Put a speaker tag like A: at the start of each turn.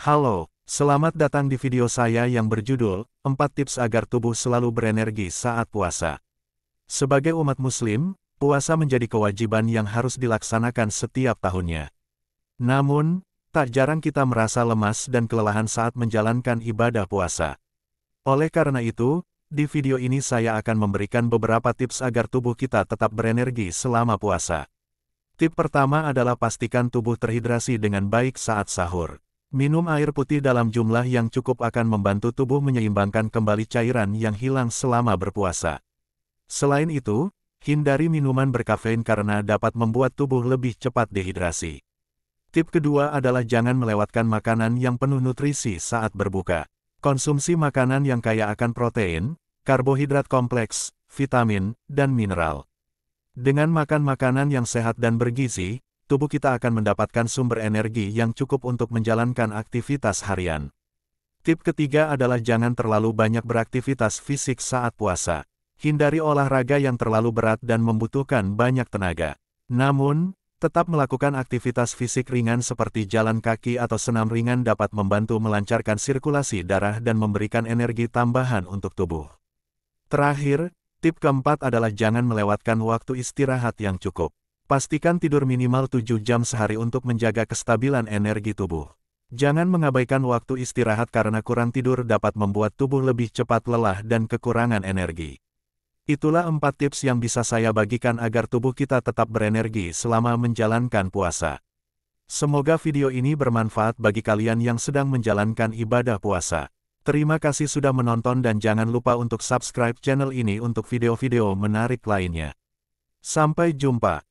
A: Halo, selamat datang di video saya yang berjudul 4 tips agar tubuh selalu berenergi saat puasa. Sebagai umat muslim, puasa menjadi kewajiban yang harus dilaksanakan setiap tahunnya. Namun, tak jarang kita merasa lemas dan kelelahan saat menjalankan ibadah puasa. Oleh karena itu, di video ini saya akan memberikan beberapa tips agar tubuh kita tetap berenergi selama puasa. Tip pertama adalah pastikan tubuh terhidrasi dengan baik saat sahur. Minum air putih dalam jumlah yang cukup akan membantu tubuh menyeimbangkan kembali cairan yang hilang selama berpuasa. Selain itu, hindari minuman berkafein karena dapat membuat tubuh lebih cepat dehidrasi. Tip kedua adalah jangan melewatkan makanan yang penuh nutrisi saat berbuka. Konsumsi makanan yang kaya akan protein, karbohidrat kompleks, vitamin, dan mineral. Dengan makan makanan yang sehat dan bergizi, tubuh kita akan mendapatkan sumber energi yang cukup untuk menjalankan aktivitas harian. Tip ketiga adalah jangan terlalu banyak beraktivitas fisik saat puasa. Hindari olahraga yang terlalu berat dan membutuhkan banyak tenaga. Namun, tetap melakukan aktivitas fisik ringan seperti jalan kaki atau senam ringan dapat membantu melancarkan sirkulasi darah dan memberikan energi tambahan untuk tubuh. Terakhir, tip keempat adalah jangan melewatkan waktu istirahat yang cukup. Pastikan tidur minimal 7 jam sehari untuk menjaga kestabilan energi tubuh. Jangan mengabaikan waktu istirahat karena kurang tidur dapat membuat tubuh lebih cepat lelah dan kekurangan energi. Itulah empat tips yang bisa saya bagikan agar tubuh kita tetap berenergi selama menjalankan puasa. Semoga video ini bermanfaat bagi kalian yang sedang menjalankan ibadah puasa. Terima kasih sudah menonton dan jangan lupa untuk subscribe channel ini untuk video-video menarik lainnya. Sampai jumpa.